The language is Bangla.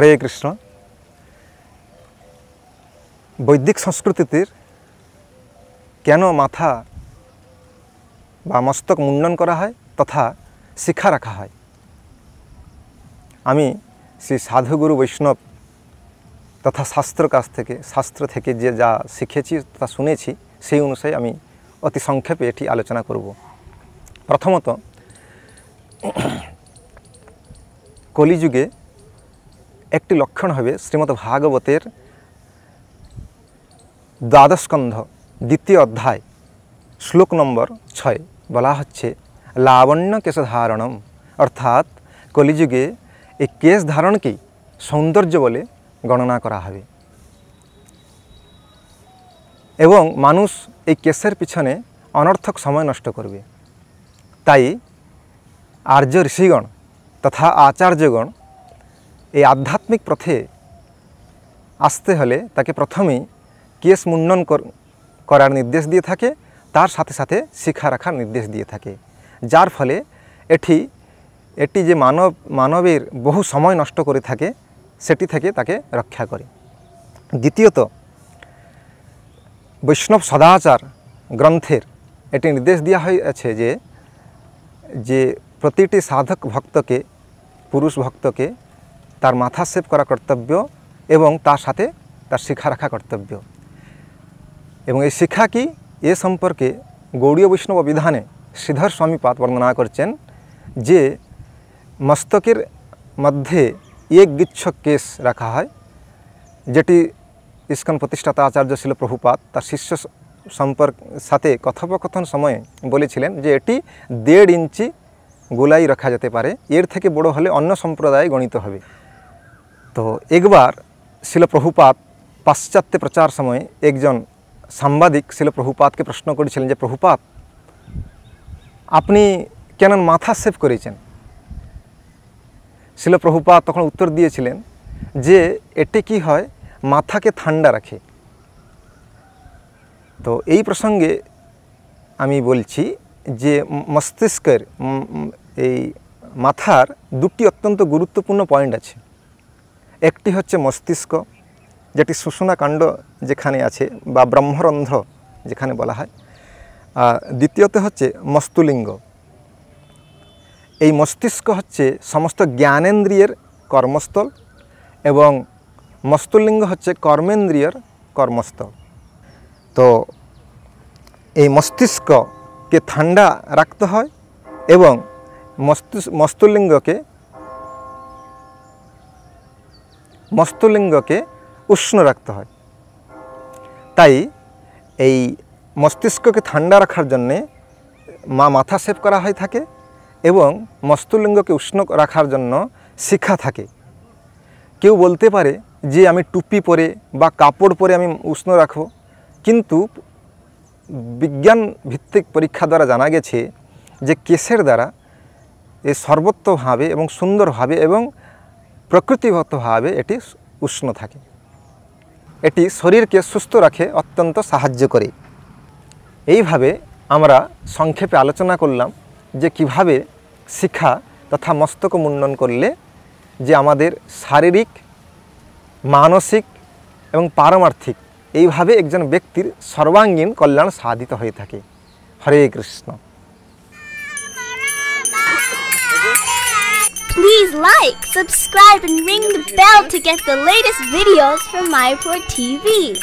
হরে কৃষ্ণ বৈদিক সংস্কৃতির কেন মাথা বা মস্তক মুন্ডন করা হয় তথা শিক্ষা রাখা হয় আমি শ্রী সাধুগুরু বৈষ্ণব তথা শাস্ত্র কাছ থেকে শাস্ত্র থেকে যে যা শিখেছি তা শুনেছি সেই অনুসারে আমি অতি সংক্ষেপে এটি আলোচনা করব প্রথমত কলিযুগে একটি লক্ষণ হবে শ্রীমদ ভাগবতের দ্বাদশকন্ধ দ্বিতীয় অধ্যায় শ্লোক নম্বর ছয় বলা হচ্ছে লাবণ্য কেশধারণম অর্থাৎ কলিযুগে এই কেশ ধারণকেই সৌন্দর্য বলে গণনা করা হবে এবং মানুষ এই কেশের পিছনে অনর্থক সময় নষ্ট করবে তাই আর্য ঋষিগণ তথা আচার্যগণ এই আধ্যাত্মিক পথে আসতে হলে তাকে প্রথমেই কেস মুন্ডন করার নির্দেশ দিয়ে থাকে তার সাথে সাথে শিক্ষা রাখার নির্দেশ দিয়ে থাকে যার ফলে এটি এটি যে মানব মানবের বহু সময় নষ্ট করে থাকে সেটি থেকে তাকে রক্ষা করে দ্বিতীয়ত বৈষ্ণব সদাচার গ্রন্থের এটি নির্দেশ দেওয়া হয়েছে যে যে প্রতিটি সাধক ভক্তকে পুরুষ ভক্তকে তার মাথা সেভ করা কর্তব্য এবং তার সাথে তার শিক্ষা রাখা কর্তব্য এবং এই শিক্ষা কি এ সম্পর্কে গৌড়ীয় বৈষ্ণব বিধানে শ্রীধর স্বামীপাত বর্ণনা করছেন যে মস্তকের মধ্যে এক গিচ্ছ কেস রাখা হয় যেটি ইস্কন প্রতিষ্ঠাতা আচার্য ছিল প্রভুপাত তার শিষ্য সম্পর্ক সাথে কথোপকথন সময়ে বলেছিলেন যে এটি দেড় ইঞ্চি গোলাই রাখা যেতে পারে এর থেকে বড় হলে অন্য সম্প্রদায় গণিত হবে তো একবার শিলপ্রভুপাত পাশ্চাত্যে প্রচার সময়ে একজন সাংবাদিক শিলপ্রভুপাতকে প্রশ্ন করেছিলেন যে প্রভুপাত আপনি কেন মাথা সেভ করেছেন শিলপ্রভুপাত তখন উত্তর দিয়েছিলেন যে এটি কি হয় মাথাকে ঠান্ডা রাখে তো এই প্রসঙ্গে আমি বলছি যে মস্তিষ্কের এই মাথার দুটি অত্যন্ত গুরুত্বপূর্ণ পয়েন্ট আছে একটি হচ্ছে মস্তিষ্ক যেটি কাণ্ড যেখানে আছে বা ব্রহ্মরন্ধ্র যেখানে বলা হয় দ্বিতীয়ত হচ্ছে মস্তুলিঙ্গ এই মস্তিষ্ক হচ্ছে সমস্ত জ্ঞানেন্দ্রিয়ের কর্মস্থল এবং মস্তুলিঙ্গ হচ্ছে কর্মেন্দ্রিয়র কর্মস্থল তো এই মস্তিষ্ককে ঠান্ডা রাখতে হয় এবং মস্তিষ্ক মস্তুলিঙ্গকে মস্তলিঙ্গকে উষ্ণ রাখতে হয় তাই এই মস্তিষ্ককে ঠান্ডা রাখার জন্যে মা মাথা সেভ করা হয় থাকে এবং মস্তলিঙ্গকে উষ্ণ রাখার জন্য শিক্ষা থাকে কেউ বলতে পারে যে আমি টুপি পরে বা কাপড় পরে আমি উষ্ণ রাখব কিন্তু বিজ্ঞান ভিত্তিক পরীক্ষা দ্বারা জানা গেছে যে কেসের দ্বারা এ সর্বত্রভাবে এবং সুন্দরভাবে এবং প্রকৃতিগতভাবে এটি উষ্ণ থাকে এটি শরীরকে সুস্থ রাখে অত্যন্ত সাহায্য করে এইভাবে আমরা সংক্ষেপে আলোচনা করলাম যে কিভাবে শিক্ষা তথা মস্তক মুন্ডন করলে যে আমাদের শারীরিক মানসিক এবং পারমার্থিক এইভাবে একজন ব্যক্তির সর্বাঙ্গীন কল্যাণ সাধিত হয়ে থাকে হরে Krishna Please like, subscribe, and ring the bell to get the latest videos from MyPort TV.